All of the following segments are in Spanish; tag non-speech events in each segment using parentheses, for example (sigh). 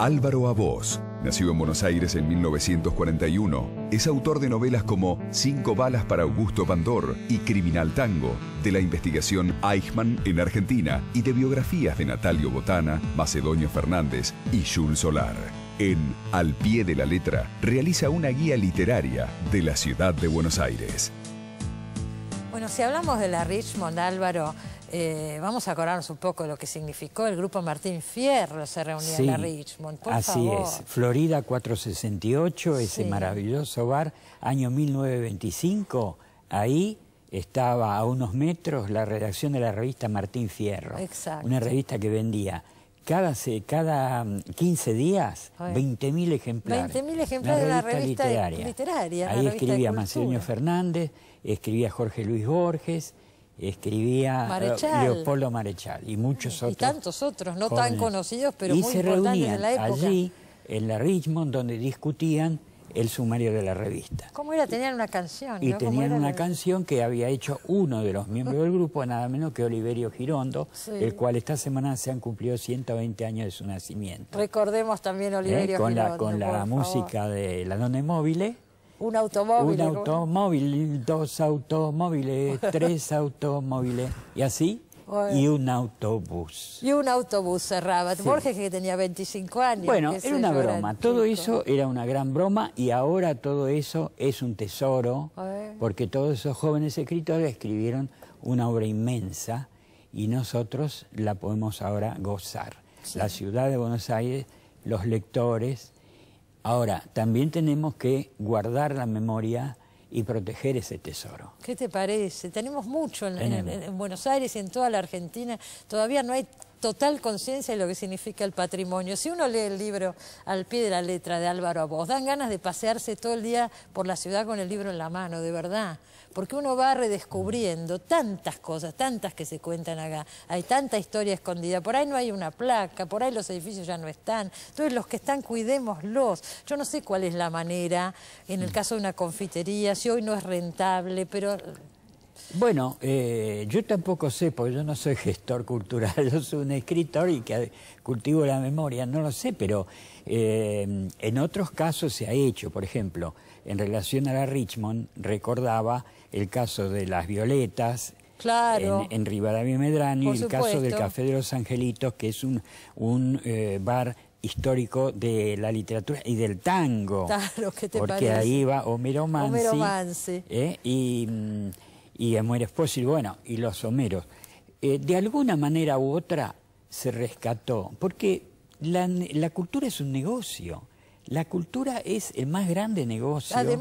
Álvaro Abós, nacido en Buenos Aires en 1941, es autor de novelas como Cinco balas para Augusto Pandor y Criminal Tango, de la investigación Eichmann en Argentina y de biografías de Natalio Botana, Macedonio Fernández y Jules Solar. En Al pie de la letra realiza una guía literaria de la ciudad de Buenos Aires. Bueno, si hablamos de la Richmond, Álvaro, eh, vamos a acordarnos un poco lo que significó el grupo Martín Fierro se reunía en la Richmond. Por así es, Florida 468, ese maravilloso bar, año 1925, ahí estaba a unos metros la redacción de la revista Martín Fierro, una revista que vendía cada, cada 15 mm, días 20.000 ejemplares. 20.000 ejemplares de la revista literaria. Ahí escribía Macedonio Fernández, escribía Jorge Luis Borges, escribía Leopoldo Marechal y muchos otros. Y tantos otros, no tan conocidos, pero y se reunían allí, en la Richmond, donde discutían el sumario de la revista. ¿Cómo era? Tenían una canción. Y tenían una canción que había hecho uno de los miembros del grupo, nada menos que Oliverio Girondo, el cual esta semana se han cumplido 120 años de su nacimiento. Recordemos también ¿Eh? Oliverio con La, con la música de La Donde Móvil. Un automóvil. Un automóvil, dos automóviles, (laughs) tres automóviles, y así. Y un autobús. Y un autobús cerraba. Jorge que tenía 25 años. Bueno, era una broma. todo eso era una gran broma y ahora todo eso es un tesoro porque todos esos jóvenes escritores escribieron una obra inmensa y nosotros la podemos ahora gozar. La ciudad de Buenos Aires, los lectores, Ahora, también tenemos que guardar la memoria y proteger ese tesoro. ¿Qué te parece? Tenemos mucho en, Buenos Aires y en toda la Argentina. Todavía no hay total conciencia de lo que significa el patrimonio. Si uno lee el libro al pie de la letra de Álvaro Abos, dan ganas de pasearse todo el día por la ciudad con el libro en la mano, de verdad, porque uno va redescubriendo tantas cosas, tantas que se cuentan acá, hay tanta historia escondida, por ahí no hay una placa, por ahí los edificios ya no están, entonces los que están cuidémoslos. Yo no sé cuál es la manera, en el mm. caso de una confitería, si hoy no es rentable, pero bueno, eh, yo tampoco sé, porque yo no soy gestor cultural, (laughs) yo soy un escritor y que cultivo la memoria, no lo sé, pero eh, en otros casos se ha hecho, por ejemplo, en relación a la Richmond, recordaba el caso de las violetas claro. en, Rivadavia Medrano el caso del Café de los Angelitos, que es un, eh, bar histórico de la literatura y del tango. Claro, porque ahí va Homero Manzi. Homero y... Mm, y Fósil, bueno, y los Homeros. Eh, de alguna manera u otra se rescató, porque la, la cultura es un negocio. La cultura es el más grande negocio de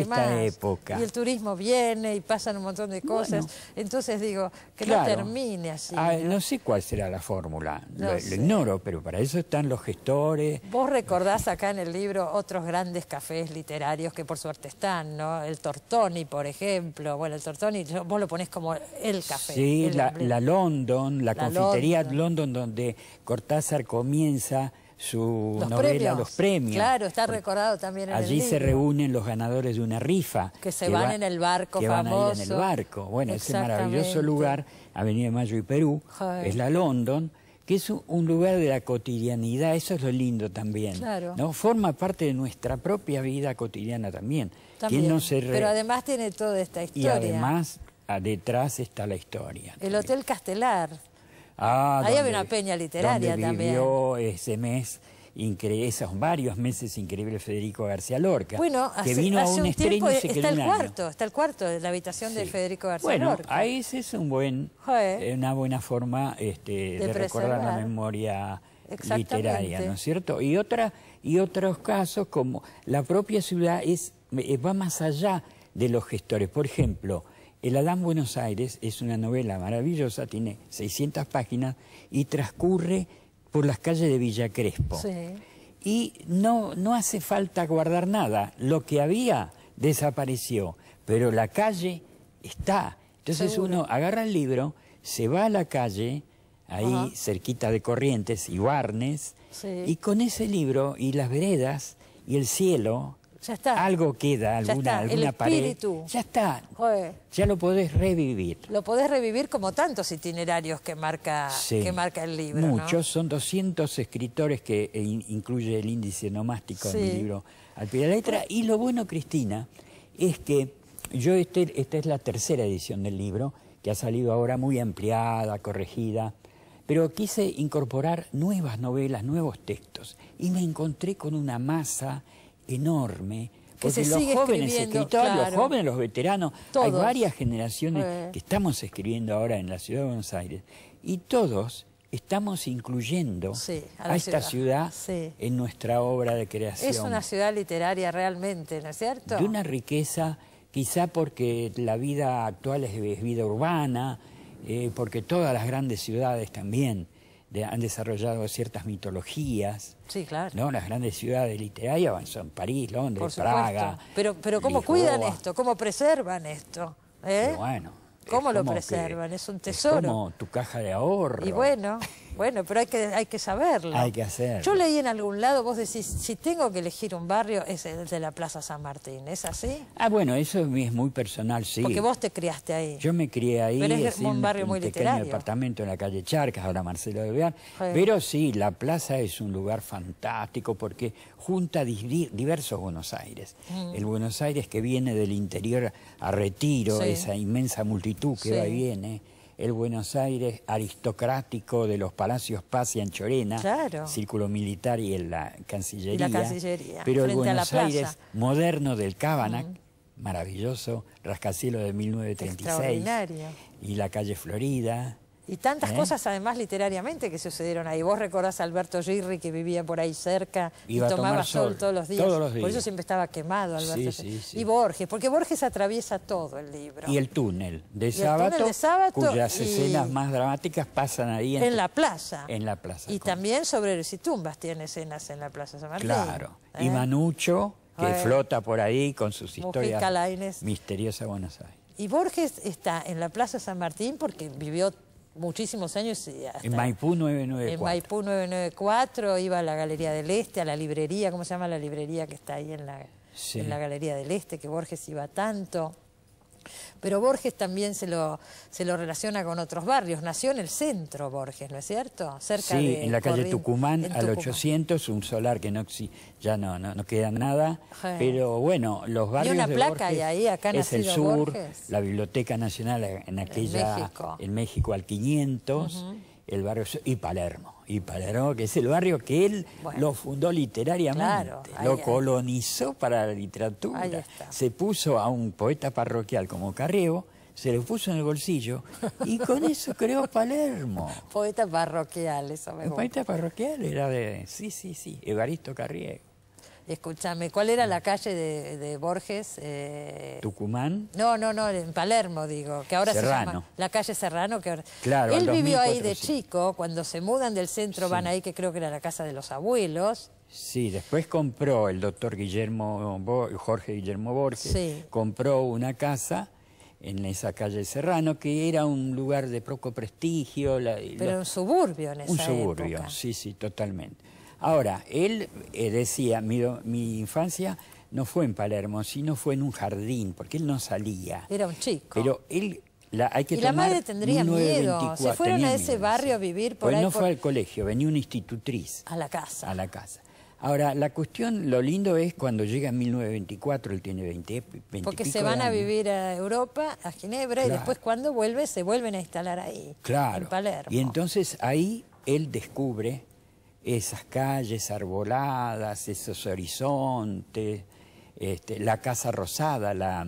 esta época. Y el turismo viene y pasan un montón de cosas. Entonces digo, que no termine así. no sé cuál será la fórmula, lo, ignoro, pero para eso están los gestores. Vos recordás acá en el libro otros grandes cafés literarios que por suerte están, ¿no? El Tortoni, por ejemplo. Bueno, el Tortoni vos lo ponés como el café. Sí, la, London, la, confitería London, donde Cortázar comienza su novela Los Premios. Claro, está recordado también en Allí se reúnen los ganadores de una rifa. Que se van en el barco que van en el barco. Bueno, ese maravilloso lugar, Avenida Mayo y Perú, es la London, que es un lugar de la cotidianidad, eso es lo lindo también. Claro. ¿no? Forma parte de nuestra propia vida cotidiana también. también. Pero además tiene toda esta historia. Y además, detrás está la historia. El Hotel Castelar. Ah, Ahí había una peña literaria donde vivió ese mes esos varios meses increíbles Federico García Lorca. Bueno, que vino a un, estreno se quedó está el cuarto, está el cuarto de la habitación de Federico García Lorca. Bueno, ese es un buen, eh, una buena forma este, de, recordar la memoria literaria, ¿no es cierto? Y otra y otros casos como la propia ciudad es eh, va más allá de los gestores. Por ejemplo, el Adán Buenos Aires es una novela maravillosa, tiene 600 páginas y transcurre por las calles de Villa Crespo. Y no, no hace falta guardar nada, lo que había desapareció, pero la calle está. Entonces uno agarra el libro, se va a la calle, ahí cerquita de Corrientes y Barnes, y con ese libro y las veredas y el cielo algo queda, alguna, pared. Ya está. Ya lo podés revivir. Lo podés revivir como tantos itinerarios que marca, que marca el libro. Muchos, son 200 escritores que eh, incluye el índice nomástico del mi libro al pie de la letra. Y lo bueno, Cristina, es que yo, este, esta es la tercera edición del libro, que ha salido ahora muy ampliada, corregida, pero quise incorporar nuevas novelas, nuevos textos. Y me encontré con una masa enorme. Porque los jóvenes escritores, los jóvenes, los veteranos, hay varias generaciones que estamos escribiendo ahora en la ciudad de Buenos Aires y todos estamos incluyendo a, esta ciudad, en nuestra obra de creación. Es una ciudad literaria realmente, ¿no es cierto? De una riqueza, quizá porque la vida actual es, vida urbana, eh, porque todas las grandes ciudades también han desarrollado ciertas mitologías. Sí, claro. ¿no? Las grandes ciudades literarias son París, Londres, Praga. Pero, pero ¿cómo cuidan esto? ¿Cómo preservan esto? ¿Eh? bueno. ¿Cómo lo preservan? es un tesoro. Es como tu caja de ahorro. Y bueno. (laughs) Bueno, pero hay que, hay que saberlo. Hay que hacerlo. Yo leí en algún lado, vos decís, si tengo que elegir un barrio, es el de la Plaza San Martín, ¿es así? Ah, bueno, eso es muy personal, sí. Porque vos te criaste ahí. Yo me crié ahí. Pero es un barrio muy literario. departamento en la calle Charcas, ahora Marcelo de Pero sí, la plaza es un lugar fantástico porque junta diversos Buenos Aires. Mm. El Buenos Aires que viene del interior a Retiro, esa inmensa multitud que va y viene el Buenos Aires aristocrático de los Palacios Paz y Anchorena, Círculo Militar y en la Cancillería, pero el Buenos Aires moderno del Cábanac, maravilloso, rascacielos de 1936, y la calle Florida, y tantas ¿Eh? cosas además literariamente que sucedieron ahí. Vos recordás a Alberto Girri que vivía por ahí cerca y tomaba sol, todos, los días. Por eso siempre estaba quemado Alberto Y Borges, porque Borges atraviesa todo el libro. Y el túnel de, sábado, cuyas escenas más dramáticas pasan ahí. En, la plaza. En la plaza. Y también sobre y tumbas tiene escenas en la plaza San Martín. Claro. Y ¿eh? Manucho, que flota por ahí con sus historias misteriosas Buenos Aires. Y Borges está en la Plaza San Martín porque vivió muchísimos años. Hasta en Maipú 994. En Maipú 994, iba a la Galería del Este, a la librería, ¿cómo se llama la librería que está ahí en la, en la Galería del Este, que Borges iba tanto? Pero Borges también se lo, se lo relaciona con otros barrios. Nació en el centro Borges, ¿no es cierto? Cerca sí, en la calle Tucumán, al 800, un solar que no ya no, no, queda nada. Pero bueno, los barrios y una de placa Borges, y ahí, acá es el sur, la Biblioteca Nacional en aquella... En México, al 500 el barrio y Palermo. Y Palermo, que es el barrio que él lo fundó literariamente, lo colonizó para la literatura. Se puso a un poeta parroquial como Carreo, se lo puso en el bolsillo y con eso creó Palermo. (laughs) Poeta parroquial, eso me gusta. Poeta parroquial era de... Sí, sí, sí, Evaristo Carriego. Escúchame, ¿cuál era la calle de, Borges? Eh, ¿Tucumán? No, no, no, en Palermo, digo, que ahora Serrano. se llama la calle Serrano. Que claro, Él vivió ahí de chico, cuando se mudan del centro van ahí, que creo que era la casa de los abuelos. Sí, después compró el doctor Guillermo, Jorge Guillermo Borges, compró una casa en esa calle Serrano, que era un lugar de poco prestigio. Pero un suburbio en esa Un suburbio, sí, sí, totalmente. Ahora, él eh, decía, mi, mi infancia no fue en Palermo, sino fue en un jardín, porque él no salía. Era un chico. Pero él hay que y la madre tendría miedo. Se fueron a ese barrio a vivir por pues ahí. no fue al colegio, venía una institutriz. A la casa. A la casa. Ahora, la cuestión, lo lindo es cuando llega en 1924, él tiene 20, 20 Porque se van a vivir a Europa, a Ginebra, y después cuando vuelve, se vuelven a instalar ahí. Claro. En Palermo. Y entonces ahí él descubre esas calles arboladas, esos horizontes, este, la casa rosada, la,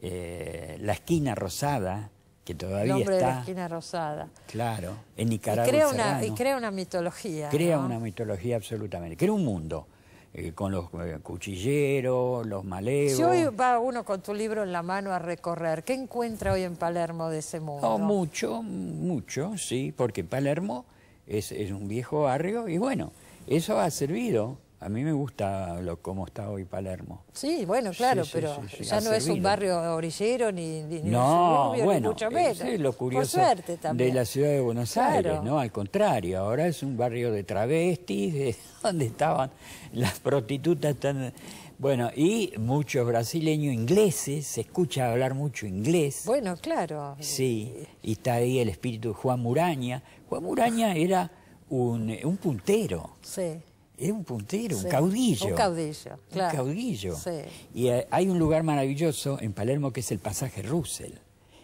eh, la esquina rosada, que todavía está. la esquina rosada. Claro, en Nicaragua. Y crea, una, y crea una mitología. Crea una mitología absolutamente, crea un mundo. Eh, con los eh, cuchilleros, los malevos. Si hoy va uno con tu libro en la mano a recorrer, ¿qué encuentra hoy en Palermo de ese mundo? Oh, mucho, mucho, sí, porque Palermo es, es un viejo barrio y bueno, eso ha servido. A mí me gusta lo, cómo está hoy Palermo. Sí, bueno, claro, pero ya no es un barrio orillero ni, no, bueno, Es eh, lo curioso de la ciudad de Buenos Aires, ¿no? Al contrario, ahora es un barrio de travestis, (laughs) donde estaban las prostitutas tan bueno, y muchos brasileños ingleses, se escucha hablar mucho inglés. Bueno, claro. Sí, y está ahí el espíritu de Juan Muraña. Juan Muraña ah. era un, puntero. Sí. Es un puntero, un caudillo. Un caudillo, claro. Un caudillo. Sí. Y eh, hay un lugar maravilloso en Palermo que es el pasaje Russell.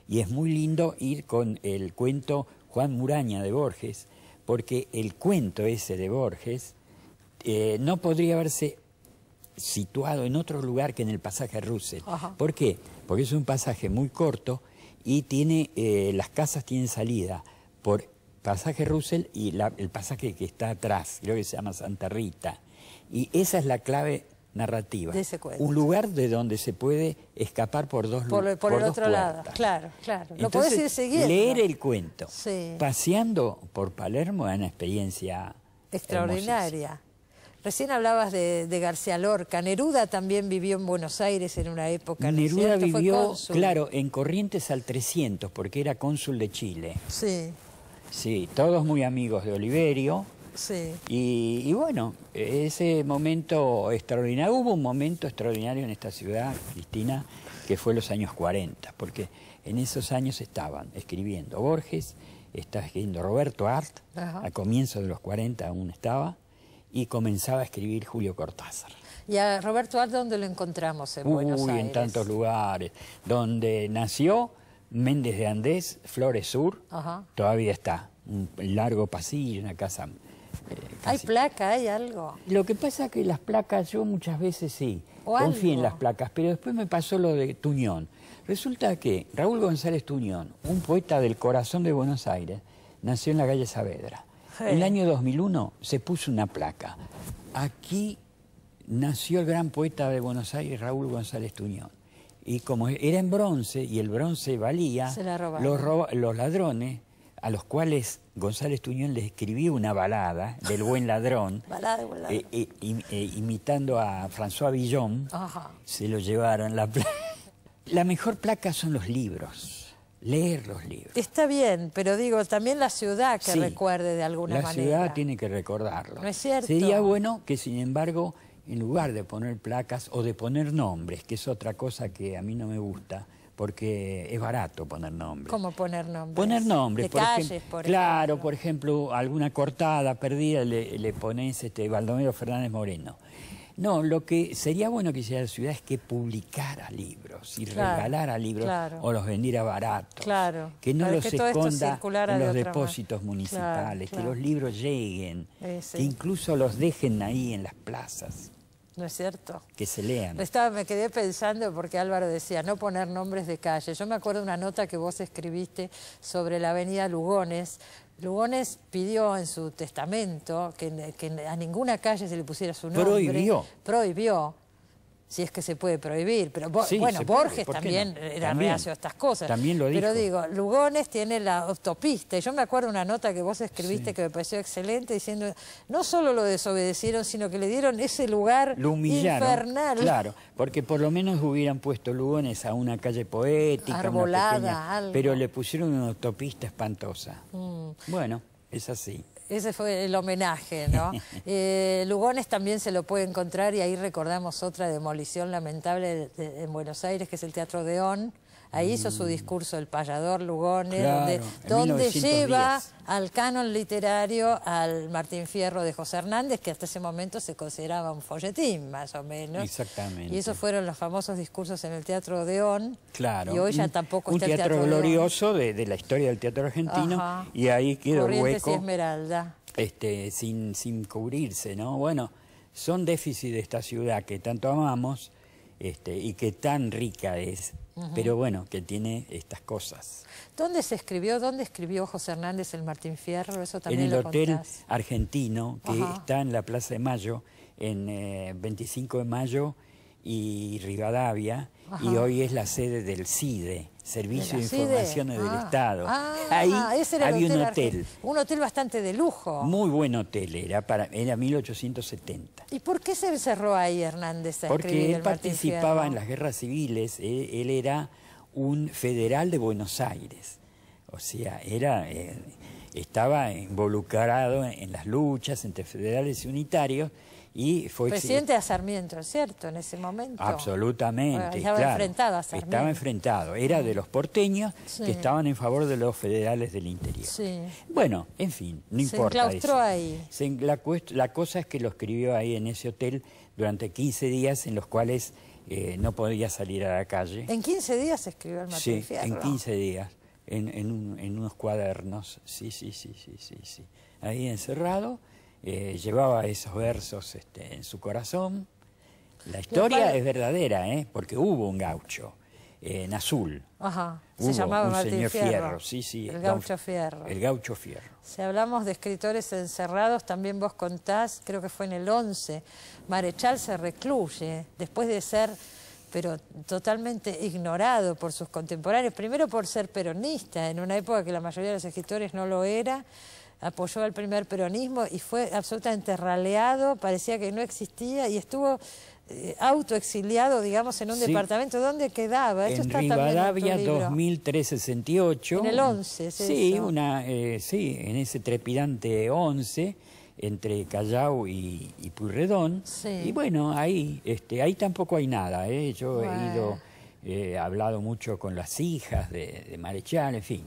Y es muy lindo ir con el cuento Juan Muraña de Borges, porque el cuento ese de Borges eh, no podría haberse situado en otro lugar que en el pasaje Russell. ¿Por qué? Porque es un pasaje muy corto y tiene eh, las casas tienen salida por pasaje Russell y el pasaje que está atrás, creo que se llama Santa Rita. Y esa es la clave narrativa. un lugar de donde se puede escapar por dos Por, por, otro lado, claro, claro. Lo ir siguiendo. Leer el cuento. Paseando por Palermo es una experiencia extraordinaria. Recién hablabas de, García Lorca. Neruda también vivió en Buenos Aires en una época. Neruda vivió, claro, en Corrientes al 300, porque era cónsul de Chile. Sí. Sí, todos muy amigos de Oliverio. Sí. Y, bueno, ese momento extraordinario, hubo un momento extraordinario en esta ciudad, Cristina, que fue los años 40, porque en esos años estaban escribiendo Borges, estaba escribiendo Roberto Art, a comienzos de los 40 aún estaba, y comenzaba a escribir Julio Cortázar. ¿Y a Roberto Aldo dónde lo encontramos en Buenos Aires? en tantos lugares. Donde nació Méndez de Andés, Flores Sur, todavía está. Un largo pasillo, una casa... Eh, ¿Hay placa? ¿Hay algo? Lo que pasa es que las placas, yo muchas veces sí, confío en las placas, pero después me pasó lo de Tuñón. Resulta que Raúl González Tuñón, un poeta del corazón de Buenos Aires, nació en la calle Saavedra. En el año 2001 se puso una placa. Aquí nació el gran poeta de Buenos Aires, Raúl González Tuñón. Y como era en bronce y el bronce valía, los, ladrones, a los cuales González Tuñón les escribió una balada del buen ladrón, (laughs) eh, eh, eh, imitando a François Villon, se lo llevaron la placa. (laughs) La mejor placa son los libros leer los libros. Está bien, pero digo, también la ciudad que recuerde de alguna manera. La ciudad tiene que recordarlo. No es cierto. Sería bueno que, sin embargo, en lugar de poner placas o de poner nombres, que es otra cosa que a mí no me gusta, porque es barato poner nombres. ¿Cómo poner nombres? Poner nombres. por ejemplo, Claro, por ejemplo, alguna cortada perdida le, le pones este, Baldomero Fernández Moreno. No, lo que sería bueno que hiciera la ciudad es que publicara libros y regalara libros o los vendiera baratos. Claro. Que no los esconda en los depósitos municipales, que los libros lleguen, eh, que incluso los dejen ahí en las plazas. ¿No es cierto? Que se lean. Estaba, me quedé pensando porque Álvaro decía no poner nombres de calle. Yo me acuerdo una nota que vos escribiste sobre la avenida Lugones. Lugones pidió en su testamento que, que a ninguna calle se le pusiera su nombre. Prohibió. Prohibió si es que se puede prohibir. Pero bueno, Borges también era reacio a estas cosas. También lo dijo. Pero digo, Lugones tiene la autopista. Yo me acuerdo una nota que vos escribiste que me pareció excelente diciendo, no solo lo desobedecieron, sino que le dieron ese lugar infernal. Claro, porque por lo menos hubieran puesto Lugones a una calle poética, Arbolada, pero le pusieron una autopista espantosa. Mm. Bueno, es así. Ese fue el homenaje, ¿no? (laughs) Eh, Lugones también se lo puede encontrar y ahí recordamos otra demolición lamentable en Buenos Aires, que es el Teatro de On. Ahí hizo su mm. discurso el payador Lugones, donde, lleva al canon literario al Martín Fierro de José Hernández, que hasta ese momento se consideraba un folletín, más o menos. Exactamente. Y esos fueron los famosos discursos en el Teatro Odeón. Claro. Y hoy ya tampoco un, está el teatro, glorioso de, la historia del teatro argentino. Y ahí quedó hueco. Y Esmeralda. Este, sin, sin cubrirse, ¿no? Bueno, son déficits de esta ciudad que tanto amamos este, y que tan rica es. Pero bueno, que tiene estas cosas. ¿Dónde se escribió? ¿Dónde escribió José Hernández el Martín Fierro? Eso en el Hotel Argentino, que está en la Plaza de Mayo, en 25 eh, de Mayo y Rivadavia, y hoy es la sede del CIDE. Servicio de, e. Informaciones del ah. Estado. Ah, Ahí había un hotel. Un hotel bastante de lujo. Muy buen hotel, era, para, era 1870. ¿Y por qué se cerró ahí Hernández? Porque él participaba en las guerras civiles, eh, él, era un federal de Buenos Aires, o sea, era, eh, estaba involucrado en las luchas entre federales y unitarios y fue Presidente de Sarmiento, cierto? En ese momento. Absolutamente. estaba enfrentado a Sarmiento. Estaba enfrentado. Era de los porteños que estaban en favor de los federales del interior. Sí. Bueno, en fin, no importa. Eso. Ahí. Se la, la cosa es que lo escribió ahí en ese hotel durante 15 días en los cuales eh, no podía salir a la calle. ¿En 15 días escribió el material? Sí, en 15 días. En, unos cuadernos. sí, sí, sí, sí. sí. Ahí encerrado. Eh, llevaba esos versos este, en su corazón. La historia es verdadera, ¿eh? porque hubo un gaucho eh, en azul. se llamaba Fierro. el gaucho Fierro. El gaucho Fierro. Si hablamos de escritores encerrados, también vos contás, creo que fue en el 11, Marechal se recluye después de ser pero totalmente ignorado por sus contemporáneos, primero por ser peronista, en una época que la mayoría de los escritores no lo era, apoyó al primer peronismo y fue absolutamente raleado, parecía que no existía y estuvo eh, autoexiliado, digamos, en un departamento. ¿Dónde quedaba? en está Rivadavia en 2368. En el 11, es Sí, Una, eh, sí, en ese trepidante 11 entre Callao y, y Purredón. Y bueno, ahí, este, ahí tampoco hay nada. ¿eh? Yo he ido, eh, he hablado mucho con las hijas de, de Marechal, en fin.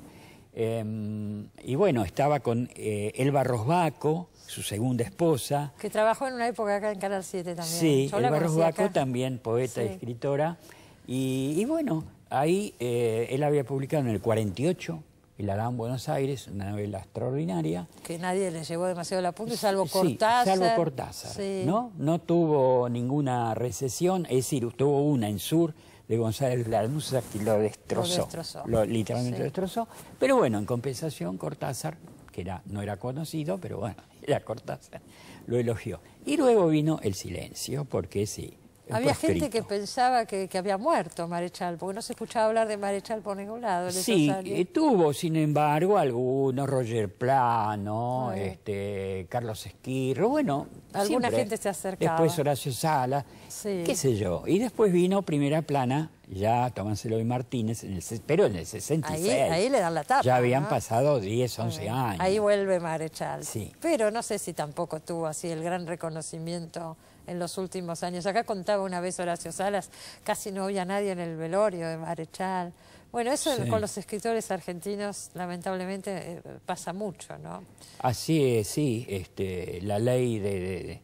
Em, y bueno, estaba con eh, Elba Rosbaco, su segunda esposa. Que trabajó en una época acá en Canal 7 también. Sí, Elba Rosbaco también, poeta y escritora. Y, bueno, ahí eh, él había publicado en el 48 el la en Buenos Aires, una novela extraordinaria. Que nadie le llevó demasiado la punta, salvo Cortázar. Sí, salvo Cortázar, ¿no? No tuvo ninguna recesión, es decir, tuvo una en Sur, de González Lanusa que lo destrozó. Lo literalmente destrozó. Pero bueno, en compensación, Cortázar, que era, no era conocido, pero bueno, (laughs) era Cortázar, lo elogió. Y luego vino el silencio, porque sí, había gente que pensaba que, había muerto Marechal, porque no se escuchaba hablar de Marechal por ningún lado. sí, eh, tuvo, sin embargo, algunos, Roger Plano, ah, eh. este, Carlos Esquirro, bueno. Alguna gente se acercaba. Después Horacio Sala, qué sé yo. Y después vino Primera Plana, ya Tomás Eloy Martínez, pero en el 66. Ahí, le dan la tapa. Ya habían pasado 10, 11 años. Ahí vuelve Marechal. Sí. Pero no sé si tampoco tuvo así el gran reconocimiento en los últimos años. Acá contaba una vez Horacio Salas, casi no había nadie en el velorio de Marechal. Bueno, eso con los escritores argentinos lamentablemente eh, pasa mucho, ¿no? Así es, sí, este, la ley de,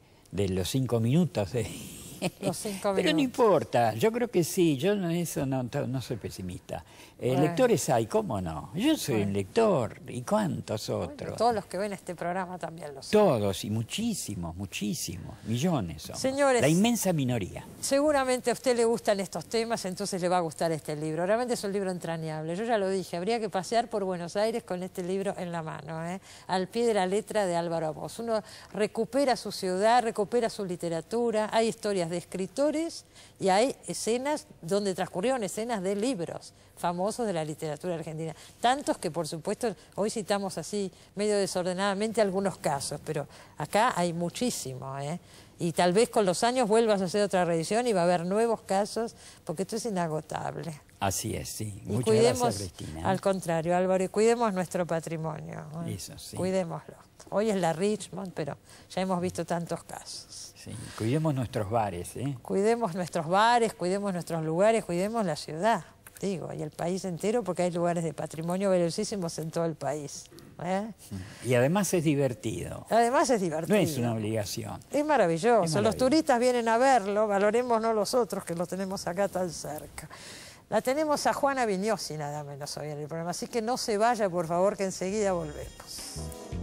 los cinco minutos. Eh. (laughs) Pero no importa, yo creo que sí, yo no, eso no, soy pesimista. Eh, lectores hay, ¿cómo no? Yo soy un lector, ¿y cuántos otros? todos los que ven este programa también lo son. Todos, y muchísimos, muchísimos, millones son. Señores. La inmensa minoría. Seguramente a usted le gustan estos temas, entonces le va a gustar este libro. Realmente es un libro entrañable, yo ya lo dije, habría que pasear por Buenos Aires con este libro en la mano, ¿eh? al pie de la letra de Álvaro Amos. Uno recupera su ciudad, recupera su literatura, hay historias de escritores y hay escenas donde transcurrieron escenas de libros famosos de la literatura argentina. Tantos que, por supuesto, hoy citamos así medio desordenadamente algunos casos, pero acá hay muchísimo. ¿eh? Y tal vez con los años vuelvas a hacer otra revisión y va a haber nuevos casos, porque esto es inagotable. Así es, sí. Y cuidemos, gracias, Cristina. Al contrario, Álvaro, y cuidemos nuestro patrimonio. ¿eh? Eso, sí. Cuidémoslo. Hoy es la Richmond, pero ya hemos visto tantos casos. Sí, cuidemos nuestros bares. ¿eh? Cuidemos nuestros bares, cuidemos nuestros lugares, cuidemos la ciudad, digo, y el país entero, porque hay lugares de patrimonio valiosísimos en todo el país. ¿eh? Y además es divertido. Además es divertido. No es una obligación. Es maravilloso. Los turistas vienen a verlo, valoremos no los otros que lo tenemos acá tan cerca. La tenemos a Juana Vignosi nada menos hoy en el programa, así que no se vaya por favor que enseguida volvemos.